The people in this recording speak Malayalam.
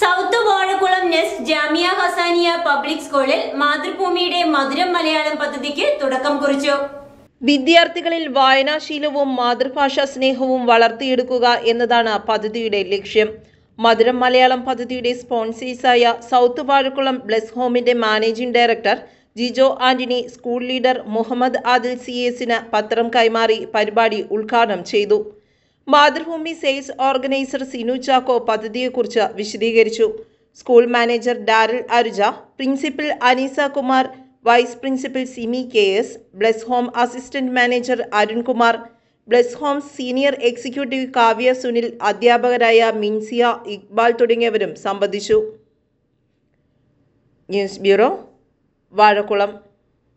സൗത്ത് വാഴക്കുളം നെസ് ജാമിയ ഹസാനിയ പബ്ലിക് സ്കൂളിൽ മാതൃഭൂമിയുടെ മധുരം മലയാളം പദ്ധതിക്ക് തുടക്കം കുറിച്ചു വിദ്യാർത്ഥികളിൽ വായനാശീലവും മാതൃഭാഷാ സ്നേഹവും വളർത്തിയെടുക്കുക എന്നതാണ് പദ്ധതിയുടെ ലക്ഷ്യം മധുരം മലയാളം പദ്ധതിയുടെ സ്പോൺസേഴ്സായ സൗത്ത് വാഴക്കുളം ബ്ലെസ് ഹോമിന്റെ managing director Jijo Antony school leader Muhammad Adil സിയേസിന് പത്രം കൈമാറി പരിപാടി ഉദ്ഘാടനം ചെയ്തു മാതൃഭൂമി സെയിൽസ് ഓർഗനൈസർ സിനു ചാക്കോ പദ്ധതിയെക്കുറിച്ച് വിശദീകരിച്ചു school manager Daral Aruja principal Aneesa Kumar vice principal Simi K S Bless Home assistant manager Arunkumar Bless Home senior executive Kavya Sunil അധ്യാപകരായ മിൻസിയ ഇക്ബാൽ തുടങ്ങിയവരും സംബന്ധിച്ചു ന്യൂസ് ബ്യൂറോ വാഴക്കുളം